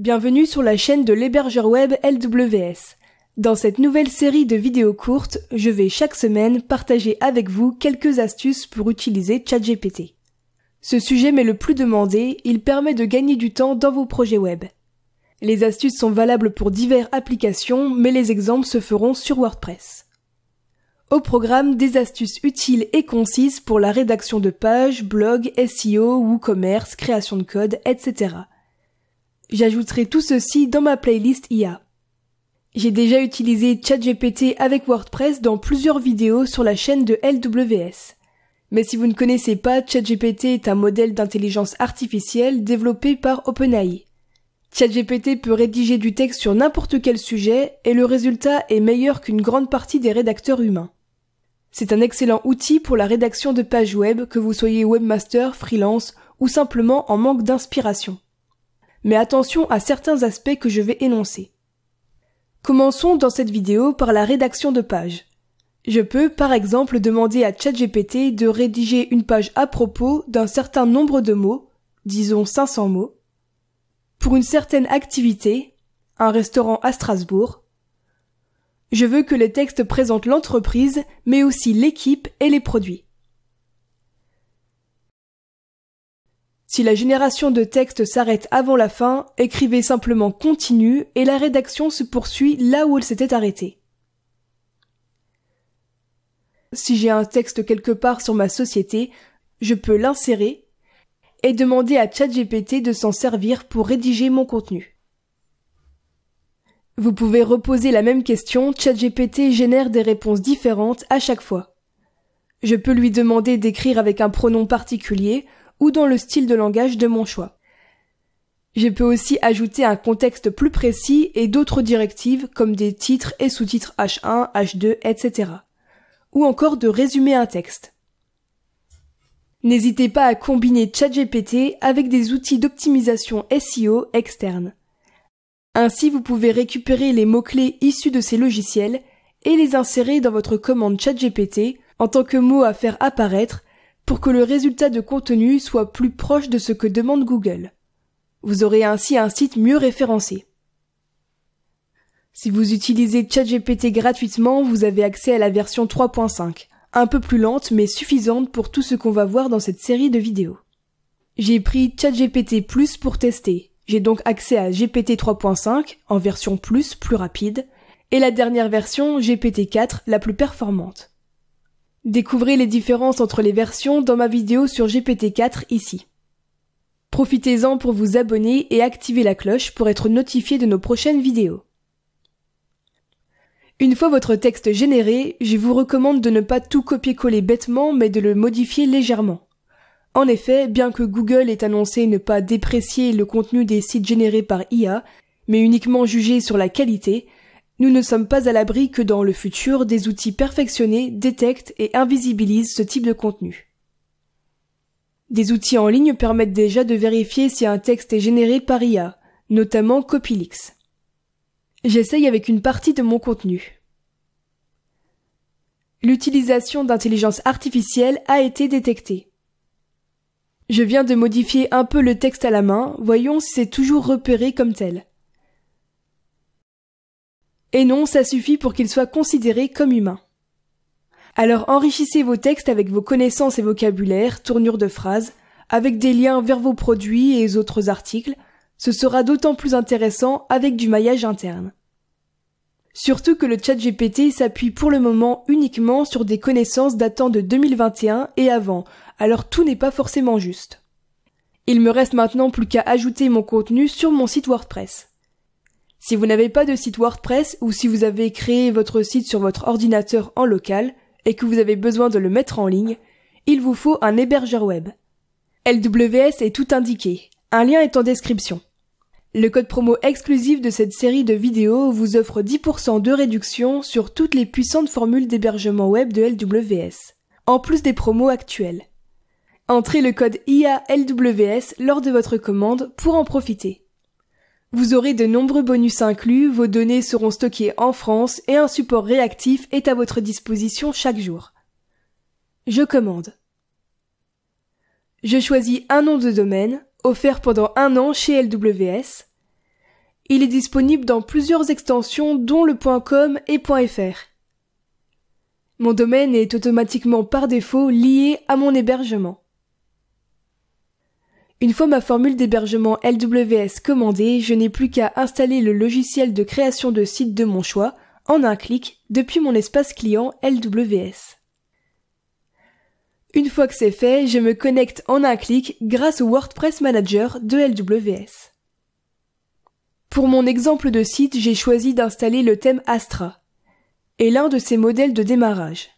Bienvenue sur la chaîne de l'hébergeur web LWS. Dans cette nouvelle série de vidéos courtes, je vais chaque semaine partager avec vous quelques astuces pour utiliser ChatGPT. Ce sujet m'est le plus demandé, il permet de gagner du temps dans vos projets web. Les astuces sont valables pour diverses applications, mais les exemples se feront sur WordPress. Au programme, des astuces utiles et concises pour la rédaction de pages, blogs, SEO, WooCommerce, création de code, etc. J'ajouterai tout ceci dans ma playlist IA. J'ai déjà utilisé ChatGPT avec WordPress dans plusieurs vidéos sur la chaîne de LWS. Mais si vous ne connaissez pas, ChatGPT est un modèle d'intelligence artificielle développé par OpenAI. ChatGPT peut rédiger du texte sur n'importe quel sujet et le résultat est meilleur qu'une grande partie des rédacteurs humains. C'est un excellent outil pour la rédaction de pages web que vous soyez webmaster, freelance ou simplement en manque d'inspiration mais attention à certains aspects que je vais énoncer. Commençons dans cette vidéo par la rédaction de pages. Je peux par exemple demander à ChatGPT de rédiger une page à propos d'un certain nombre de mots, disons 500 mots, pour une certaine activité, un restaurant à Strasbourg. Je veux que les textes présentent l'entreprise, mais aussi l'équipe et les produits. Si la génération de texte s'arrête avant la fin, écrivez simplement continue et la rédaction se poursuit là où elle s'était arrêtée. Si j'ai un texte quelque part sur ma société, je peux l'insérer et demander à ChatGPT de s'en servir pour rédiger mon contenu. Vous pouvez reposer la même question, ChatGPT génère des réponses différentes à chaque fois. Je peux lui demander d'écrire avec un pronom particulier, ou dans le style de langage de mon choix. Je peux aussi ajouter un contexte plus précis et d'autres directives comme des titres et sous-titres H1, H2, etc. Ou encore de résumer un texte. N'hésitez pas à combiner ChatGPT avec des outils d'optimisation SEO externes. Ainsi, vous pouvez récupérer les mots-clés issus de ces logiciels et les insérer dans votre commande ChatGPT en tant que mots à faire apparaître pour que le résultat de contenu soit plus proche de ce que demande Google. Vous aurez ainsi un site mieux référencé. Si vous utilisez ChatGPT gratuitement, vous avez accès à la version 3.5, un peu plus lente mais suffisante pour tout ce qu'on va voir dans cette série de vidéos. J'ai pris ChatGPT Plus pour tester. J'ai donc accès à GPT 3.5 en version plus plus rapide et la dernière version GPT 4 la plus performante. Découvrez les différences entre les versions dans ma vidéo sur GPT-4 ici. Profitez-en pour vous abonner et activer la cloche pour être notifié de nos prochaines vidéos. Une fois votre texte généré, je vous recommande de ne pas tout copier-coller bêtement mais de le modifier légèrement. En effet, bien que Google ait annoncé ne pas déprécier le contenu des sites générés par IA, mais uniquement juger sur la qualité, nous ne sommes pas à l'abri que dans le futur, des outils perfectionnés détectent et invisibilisent ce type de contenu. Des outils en ligne permettent déjà de vérifier si un texte est généré par IA, notamment Copilix. J'essaye avec une partie de mon contenu. L'utilisation d'intelligence artificielle a été détectée. Je viens de modifier un peu le texte à la main, voyons si c'est toujours repéré comme tel. Et non, ça suffit pour qu'il soit considéré comme humain. Alors enrichissez vos textes avec vos connaissances et vocabulaire, tournures de phrases, avec des liens vers vos produits et autres articles, ce sera d'autant plus intéressant avec du maillage interne. Surtout que le chat GPT s'appuie pour le moment uniquement sur des connaissances datant de 2021 et avant, alors tout n'est pas forcément juste. Il me reste maintenant plus qu'à ajouter mon contenu sur mon site WordPress. Si vous n'avez pas de site WordPress ou si vous avez créé votre site sur votre ordinateur en local et que vous avez besoin de le mettre en ligne, il vous faut un hébergeur web. LWS est tout indiqué. Un lien est en description. Le code promo exclusif de cette série de vidéos vous offre 10% de réduction sur toutes les puissantes formules d'hébergement web de LWS, en plus des promos actuelles. Entrez le code IALWS lors de votre commande pour en profiter. Vous aurez de nombreux bonus inclus, vos données seront stockées en France et un support réactif est à votre disposition chaque jour. Je commande. Je choisis un nom de domaine, offert pendant un an chez LWS. Il est disponible dans plusieurs extensions dont le .com et .fr. Mon domaine est automatiquement par défaut lié à mon hébergement. Une fois ma formule d'hébergement LWS commandée, je n'ai plus qu'à installer le logiciel de création de site de mon choix en un clic depuis mon espace client LWS. Une fois que c'est fait, je me connecte en un clic grâce au WordPress Manager de LWS. Pour mon exemple de site, j'ai choisi d'installer le thème Astra et l'un de ses modèles de démarrage.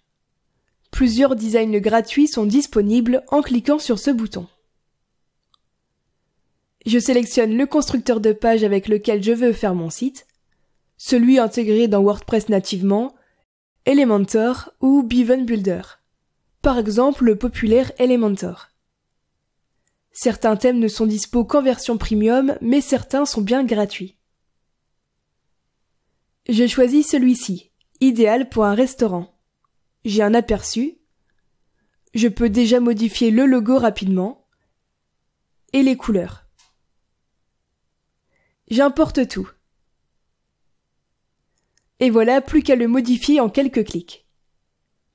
Plusieurs designs gratuits sont disponibles en cliquant sur ce bouton. Je sélectionne le constructeur de page avec lequel je veux faire mon site, celui intégré dans WordPress nativement, Elementor ou Beaven Builder. Par exemple, le populaire Elementor. Certains thèmes ne sont dispo qu'en version premium, mais certains sont bien gratuits. Je choisis celui-ci, idéal pour un restaurant. J'ai un aperçu. Je peux déjà modifier le logo rapidement et les couleurs. J'importe tout. Et voilà, plus qu'à le modifier en quelques clics.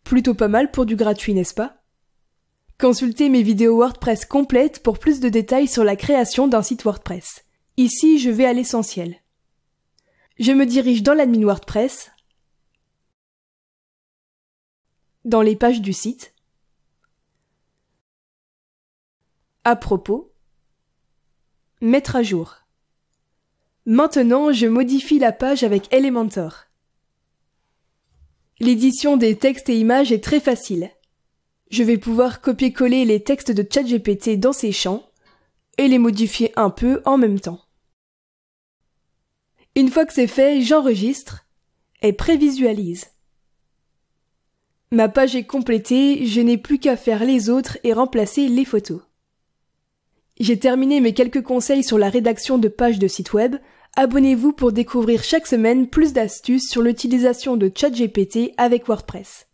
Plutôt pas mal pour du gratuit, n'est-ce pas Consultez mes vidéos WordPress complètes pour plus de détails sur la création d'un site WordPress. Ici, je vais à l'essentiel. Je me dirige dans l'admin WordPress, dans les pages du site, à propos, mettre à jour. Maintenant, je modifie la page avec Elementor. L'édition des textes et images est très facile. Je vais pouvoir copier-coller les textes de ChatGPT dans ces champs et les modifier un peu en même temps. Une fois que c'est fait, j'enregistre et prévisualise. Ma page est complétée, je n'ai plus qu'à faire les autres et remplacer les photos. J'ai terminé mes quelques conseils sur la rédaction de pages de site web, Abonnez-vous pour découvrir chaque semaine plus d'astuces sur l'utilisation de ChatGPT avec WordPress.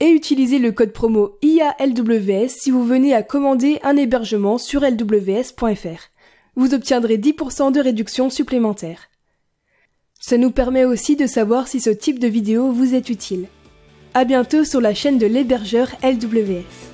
Et utilisez le code promo IALWS si vous venez à commander un hébergement sur lws.fr. Vous obtiendrez 10% de réduction supplémentaire. Ça nous permet aussi de savoir si ce type de vidéo vous est utile. À bientôt sur la chaîne de l'hébergeur LWS.